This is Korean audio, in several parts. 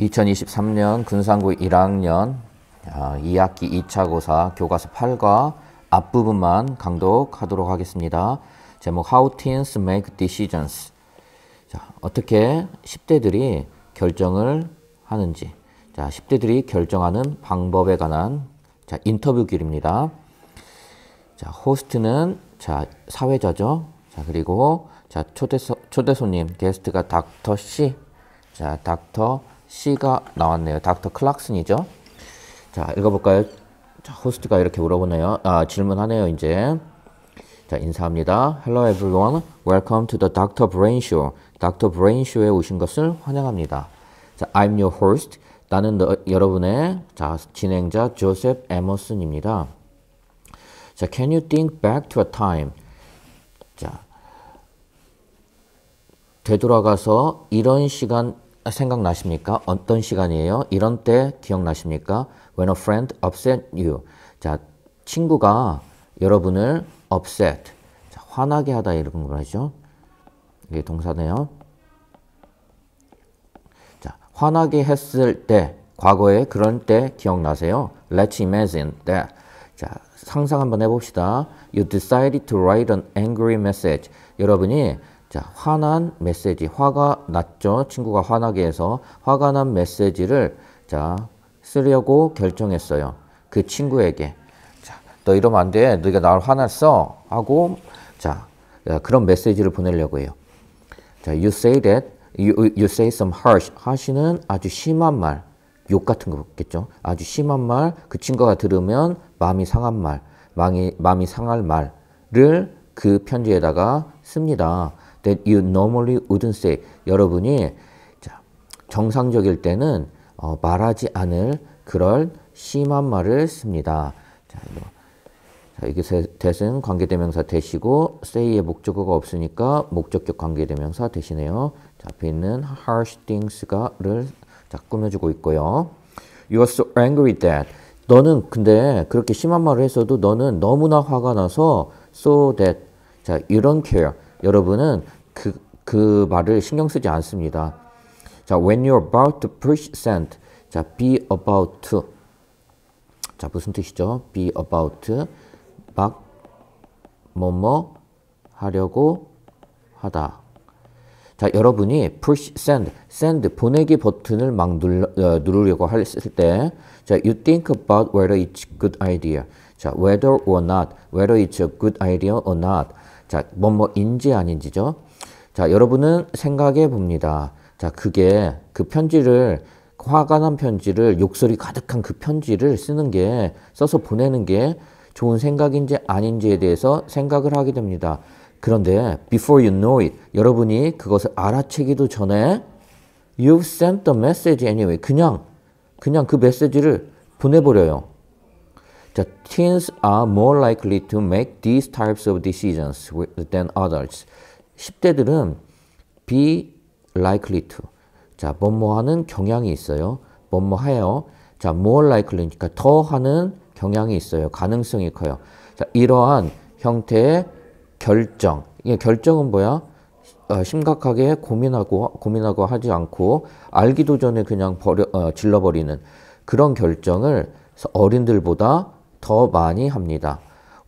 2023년 군산고 1학년 2학기 2차 고사 교과서 8과 앞부분만 강독하도록 하겠습니다. 제목 How Teens Make Decisions 자, 어떻게 10대들이 결정을 하는지 자, 10대들이 결정하는 방법에 관한 자, 인터뷰 길입니다. 자, 호스트는 자, 사회자죠. 자, 그리고 자, 초대, 초대 손님, 게스트가 닥터 C. 자, 닥터 C가 나왔네요. 닥터 클락슨이죠. 자, 읽어볼까요? 자, 호스트가 이렇게 물어보네요. 아, 질문하네요, 이제. 자, 인사합니다. Hello everyone. Welcome to the Dr. Brain Show. Dr. Brain Show에 오신 것을 환영합니다. 자, I'm your host. 나는 너, 여러분의 자, 진행자 조셉 에머슨입니다. 자, can you think back to a time? 자, 되돌아가서 이런 시간 생각나십니까? 어떤 시간이에요? 이런 때 기억나십니까? When a friend upset you. 자, 친구가 여러분을 upset. 자, 화나게 하다 이런 거죠. 이게 동사네요. 자, 화나게 했을 때, 과거에 그런 때 기억나세요? Let's imagine that. 자, 상상 한번 해봅시다. You decided to write an angry message. 여러분이 자, 화난 메시지. 화가 났죠. 친구가 화나게 해서 화가 난 메시지를 자, 쓰려고 결정했어요. 그 친구에게. 자, 너 이러면 안 돼. 너가 나를 화났어. 하고 자, 어, 그런 메시지를 보내려고 해요. 자, you say that you, you say some harsh. h a 는 아주 심한 말. 욕 같은 거겠죠. 아주 심한 말. 그 친구가 들으면 마음이 상한 말. 마음이, 마음이 상할 말을 그 편지에다가 씁니다. that you normally wouldn't say. 여러분이 정상적일 때는 어, 말하지 않을 그럴 심한 말을 씁니다. 자, 이거. 뭐, 자, 이게 대신 관계대명사 대시고 say의 목적어가 없으니까 목적격 관계대명사 대시네요. 자, 앞에 있는 harsh things가를 자, 꾸며주고 있고요. You are so angry that 너는 근데 그렇게 심한 말을 했어도 너는 너무나 화가 나서 so that 자, you don't care. 여러분은 그, 그 말을 신경 쓰지 않습니다. 자, when you're about to present, 자, be about to. 자, 무슨 뜻이죠? be about. 막, 뭐뭐 하려고 하다. 자, 여러분이 push send, send 보내기 버튼을 막 눌러, 어, 누르려고 했을 때, 자, you think about whether it's good idea. 자, whether or not, whether it's a good idea or not. 자, 뭐뭐인지 아닌지죠. 자, 여러분은 생각해 봅니다. 자, 그게 그 편지를 화가 난 편지를 욕설이 가득한 그 편지를 쓰는 게 써서 보내는 게 좋은 생각인지 아닌지에 대해서 생각을 하게 됩니다. 그런데 before you know it 여러분이 그것을 알아채기도 전에 you've sent the message anyway 그냥 그냥 그 메시지를 보내버려요. 자, teens are more likely to make these types of decisions than adults. 10대들은 be likely to. 자, 뭐뭐 하는 경향이 있어요. 뭐뭐 해요. 자, more likely니까 더 하는 경향이 있어요. 가능성이 커요. 자, 이러한 형태의 결정. 이게 결정은 뭐야? 어, 심각하게 고민하고 고민하고 하지 않고 알기도 전에 그냥 버려 어, 질러버리는 그런 결정을 어린들보다 더 많이 합니다.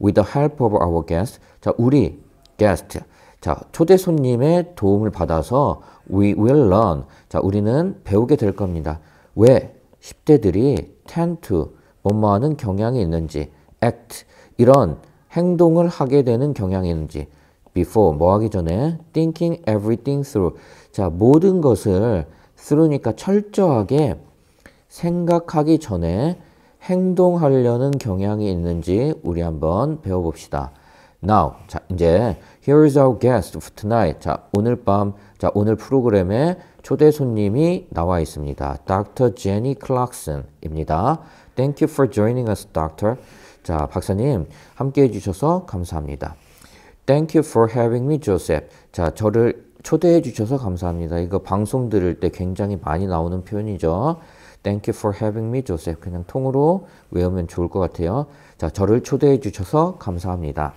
With the help of our guests, 자 우리 guest 자, 초대 손님의 도움을 받아서 we will learn. 자, 우리는 배우게 될 겁니다. 왜 10대들이 tend to 뭐뭐하는 경향이 있는지 act 이런 행동을 하게 되는 경향이 있는지 before 뭐 하기 전에 thinking everything through 자, 모든 것을 through니까 철저하게 생각하기 전에 행동하려는 경향이 있는지 우리 한번 배워봅시다. Now 자 이제 Here is our guest for tonight. 자 오늘 밤, 자 오늘 프로그램에 초대 손님이 나와 있습니다. Dr. Jenny Clarkson입니다. Thank you for joining us, Doctor. 자 박사님 함께해 주셔서 감사합니다. Thank you for having me, Joseph. 자 저를 초대해 주셔서 감사합니다. 이거 방송 들을 때 굉장히 많이 나오는 표현이죠. Thank you for having me, Joseph. 그냥 통으로 외우면 좋을 것 같아요. 자, 저를 초대해 주셔서 감사합니다.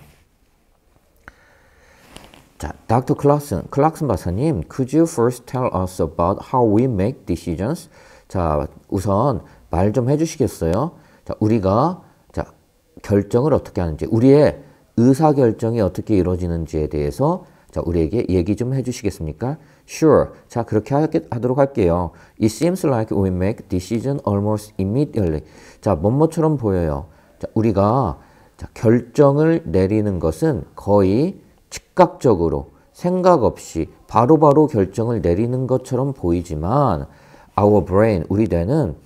자, Dr. Clarkson, 클락슨 박사님, could you first tell us about how we make decisions? 자, 우선 말 좀 해주시겠어요? 자, 우리가 자 결정을 어떻게 하는지, 우리의 의사 결정이 어떻게 이루어지는지에 대해서 자, 우리에게 얘기 좀 해주시겠습니까? Sure. 자, 그렇게 하, 하도록 할게요. It seems like we make decision almost immediately. 자, 뭐뭐처럼 보여요. 자, 우리가 자, 결정을 내리는 것은 거의 즉각적으로 생각 없이 바로바로 바로 결정을 내리는 것처럼 보이지만 our brain, 우리 뇌는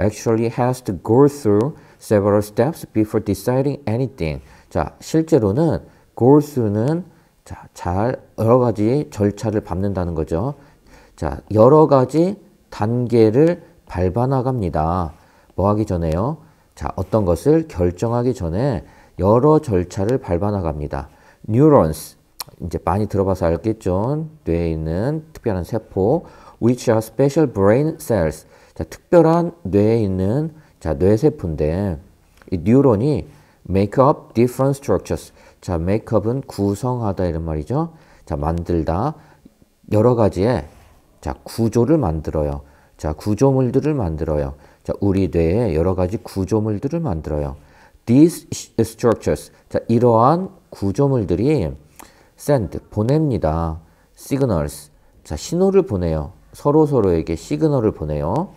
actually has to go through several steps before deciding anything. 자, 실제로는 go through는 자, 잘 여러 가지 절차를 밟는다는 거죠. 자, 여러 가지 단계를 밟아 나갑니다. 뭐 하기 전에요? 자, 어떤 것을 결정하기 전에 여러 절차를 밟아 나갑니다. neurons 이제 많이 들어봐서 알겠죠. 뇌에 있는 특별한 세포 which are special brain cells. 자, 특별한 뇌에 있는 자, 뇌세포인데 이 뉴런이 make up different structures. 자, make up은 구성하다 이런 말이죠. 자, 만들다 여러 가지의 자, 구조를 만들어요. 자, 구조물들을 만들어요. 자, 우리 뇌에 여러 가지 구조물들을 만들어요. These structures. 자, 이러한 구조물들이 send 보냅니다. signals 자 신호를 보내요. 서로 서로에게 시그널을 보내요.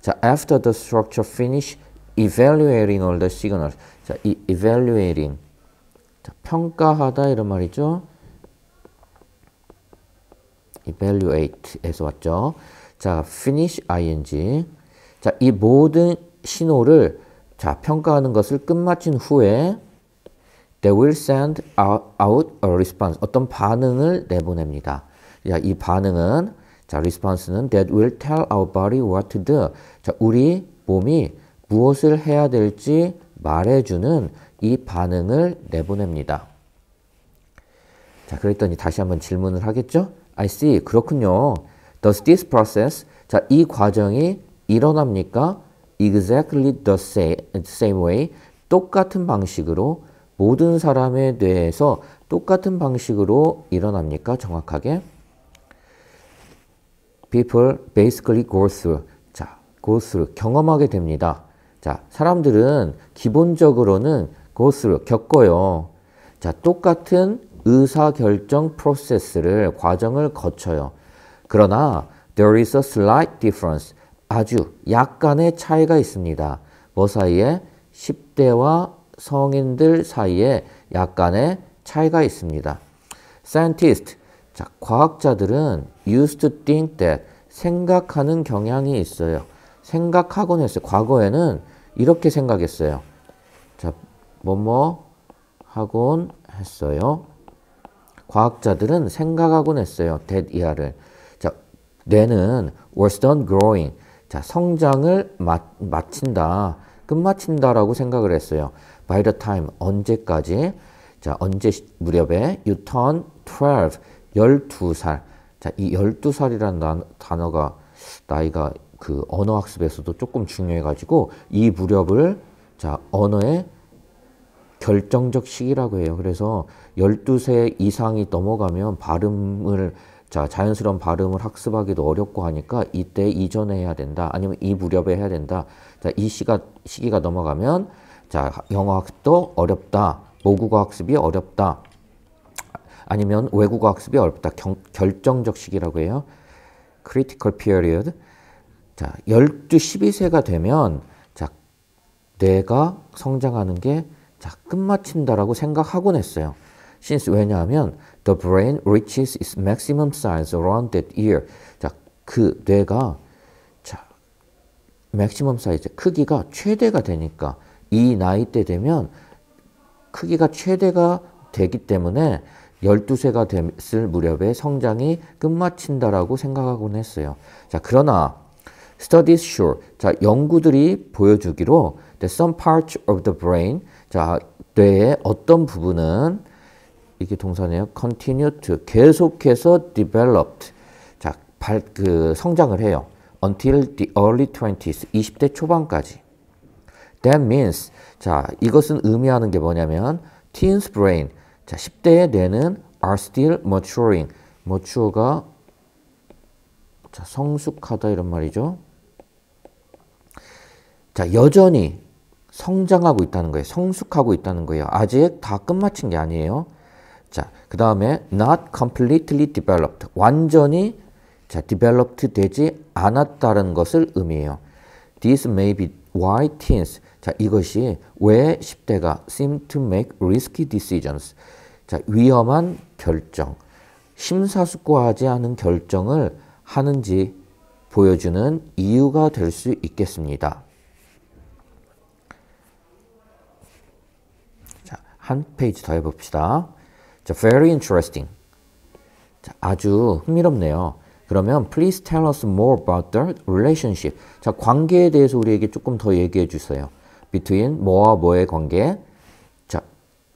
자 after the structure finish evaluating all the signals 자이 evaluating 자, 평가하다 이런 말이죠. evaluate에서 왔죠. 자, finish ing. 자, 이 모든 신호를 자, 평가하는 것을 끝마친 후에 They will send out a response. 어떤 반응을 내보냅니다. 야, 이 반응은 자, response는 that will tell our body what to do. 자, 우리 몸이 무엇을 해야 될지 말해주는 이 반응을 내보냅니다. 자, 그랬더니 다시 한번 질문을 하겠죠? I see. 그렇군요. Does this process, 자, 이 과정이 일어납니까? Exactly the same, same way. 똑같은 방식으로 모든 사람에대해서 똑같은 방식으로 일어납니까? 정확하게. People basically go through. 자, go through. 경험하게 됩니다. 자, 사람들은 기본적으로는 go through. 겪어요. 자, 똑같은 의사결정 프로세스를, 과정을 거쳐요. 그러나, there is a slight difference. 아주 약간의 차이가 있습니다. 뭐 사이에? 10대와 성인들 사이에 약간의 차이가 있습니다. scientist, 자, 과학자들은 used to think that 생각하는 경향이 있어요. 생각하곤 했어요. 과거에는 이렇게 생각했어요. 자, 뭐뭐 하곤 했어요. 과학자들은 생각하곤 했어요. that 이하를. 자, 뇌는 was done growing. 자, 성장을 마, 마친다. 끝마친다라고 생각을 했어요. by the time 언제까지 자 언제 무렵에 you turn 12 12살 자 이 열두 살이라는 단어가 나이가 그 언어 학습에서도 조금 중요해 가지고 이 무렵을 자 언어의 결정적 시기라고 해요. 그래서 열두 세 이상이 넘어가면 발음을 자, 자연스러운 발음을 학습하기도 어렵고 하니까 이때 이전에 해야 된다. 아니면 이 무렵에 해야 된다. 자, 이 시가, 시기가 넘어가면 자, 영어 학습도 어렵다. 모국어 학습이 어렵다. 아니면 외국어 학습이 어렵다. 경, 결정적 시기라고 해요. critical period. 자, 12, 12세가 되면 자, 내가 성장하는 게 자, 끝마친다라고 생각하곤 했어요. since 왜냐하면 the brain reaches its maximum size around that year. 자, 그 뇌가 자, maximum size 크기가 최대가 되니까 이 나이 때 되면 크기가 최대가 되기 때문에 12세가 됐을 무렵에 성장이 끝마친다라고 생각하곤 했어요. 자, 그러나 studies show 자, 연구들이 보여주기로 t h a some parts of the brain 자, 뇌의 어떤 부분은 이게 동사네요. continue to 계속해서 developed 자, 발, 그 성장을 해요. until the early 20s 20대 초반까지. That means 자 이것은 의미하는 게 뭐냐면 teens brain 자 10대의 뇌는 are still maturing mature가 자 성숙하다 이런 말이죠. 자 여전히 성장하고 있다는 거예요. 성숙하고 있다는 거예요. 아직 다 끝마친 게 아니에요. 자, 그 다음에 not completely developed. 완전히 자, developed 되지 않았다는 것을 의미해요. This may be why teens. 자, 이것이 왜 10대가 seem to make risky decisions. 자, 위험한 결정, 심사숙고하지 않은 결정을 하는지 보여주는 이유가 될 수 있겠습니다. 자, 한 페이지 더 해봅시다. 자, very interesting. 자, 아주 흥미롭네요. 그러면 please tell us more about the relationship. 자, 관계에 대해서 우리에게 조금 더 얘기해 주세요. between 뭐와 뭐의 관계 자1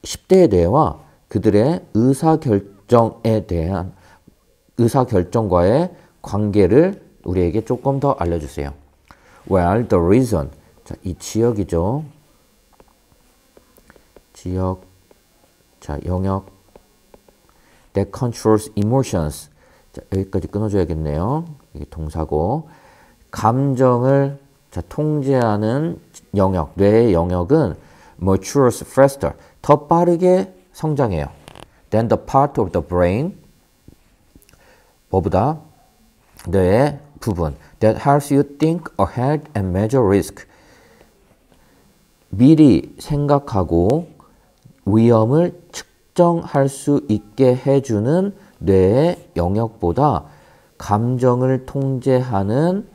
0대에 대화 그들의 의사결정에 대한 의사결정과의 관계를 우리에게 조금 더 알려주세요. Well, the reason 자, 이 지역이죠. 지역 자 영역 that controls emotions 자, 여기까지 끊어줘야겠네요. 이게 동사고 감정을 자, 통제하는 영역, 뇌의 영역은 matures faster, 더 빠르게 성장해요. than the part of the brain, 뭐보다 뇌의 부분, that helps you think ahead and measure risk. 미리 생각하고 위험을 측정할 수 있게 해주는 뇌의 영역보다 감정을 통제하는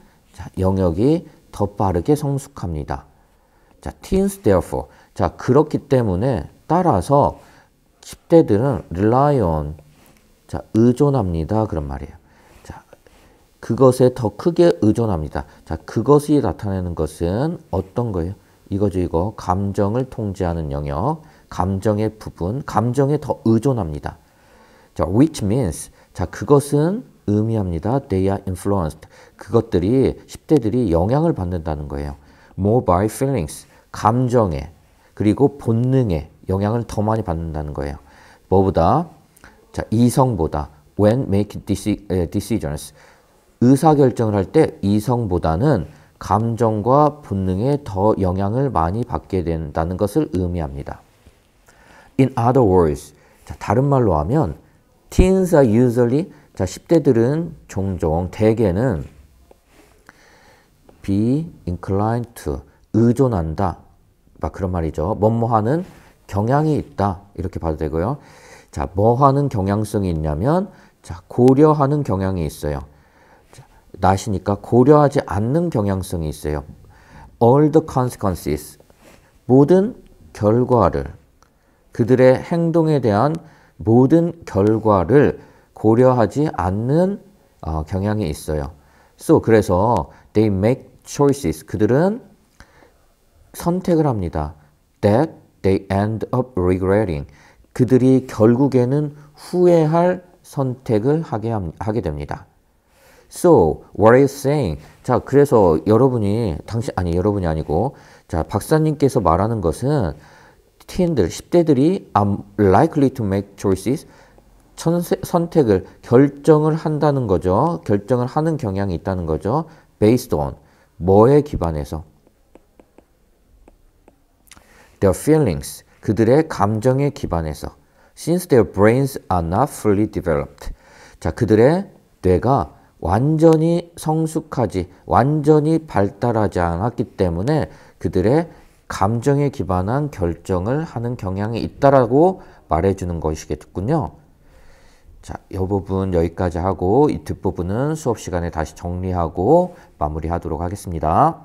영역이 더 빠르게 성숙합니다. 자, teens therefore. 자, 그렇기 때문에 따라서 10대들은 rely on, 자, 의존합니다. 그런 말이에요. 자, 그것에 더 크게 의존합니다. 자, 그것이 나타내는 것은 어떤 거예요? 이거죠, 이거. 감정을 통제하는 영역, 감정의 부분, 감정에 더 의존합니다. 자, which means, 자, 그것은 의미합니다. They are influenced. 그것들이 10대들이 영향을 받는다는 거예요. More by feelings. 감정에 그리고 본능에 영향을 더 많이 받는다는 거예요. 뭐보다 자, 이성보다 when making decisions 의사결정을 할 때 이성보다는 감정과 본능에 더 영향을 많이 받게 된다는 것을 의미합니다. In other words, 자, 다른 말로 하면 teens are usually 자, 10대들은 종종 대개는 be inclined to 의존한다. 막 그런 말이죠. 뭐뭐 하는 경향이 있다. 이렇게 봐도 되고요. 자, 뭐 하는 경향성이 있냐면 자, 고려하는 경향이 있어요. 낫이니까 고려하지 않는 경향성이 있어요. All the consequences. 모든 결과를 그들의 행동에 대한 모든 결과를 고려하지 않는 어, 경향이 있어요. So 그래서 they make choices. 그들은 선택을 합니다. That they end up regretting. 그들이 결국에는 후회할 선택을 하게, 하게 됩니다. So what is saying? 자 그래서 여러분이 당신 아니 여러분이 아니고 자 박사님께서 말하는 것은 티인들 10대들이 I'm likely to make choices 선택을 결정을 한다는 거죠. 결정을 하는 경향이 있다는 거죠. based on 뭐에 기반해서 their feelings 그들의 감정에 기반해서 since their brains are not fully developed 자 그들의 뇌가 완전히 성숙하지 완전히 발달하지 않았기 때문에 그들의 감정에 기반한 결정을 하는 경향이 있다라고 말해주는 것이겠군요. 자, 이 부분 여기까지 하고 이 뒷부분은 수업 시간에 다시 정리하고 마무리하도록 하겠습니다.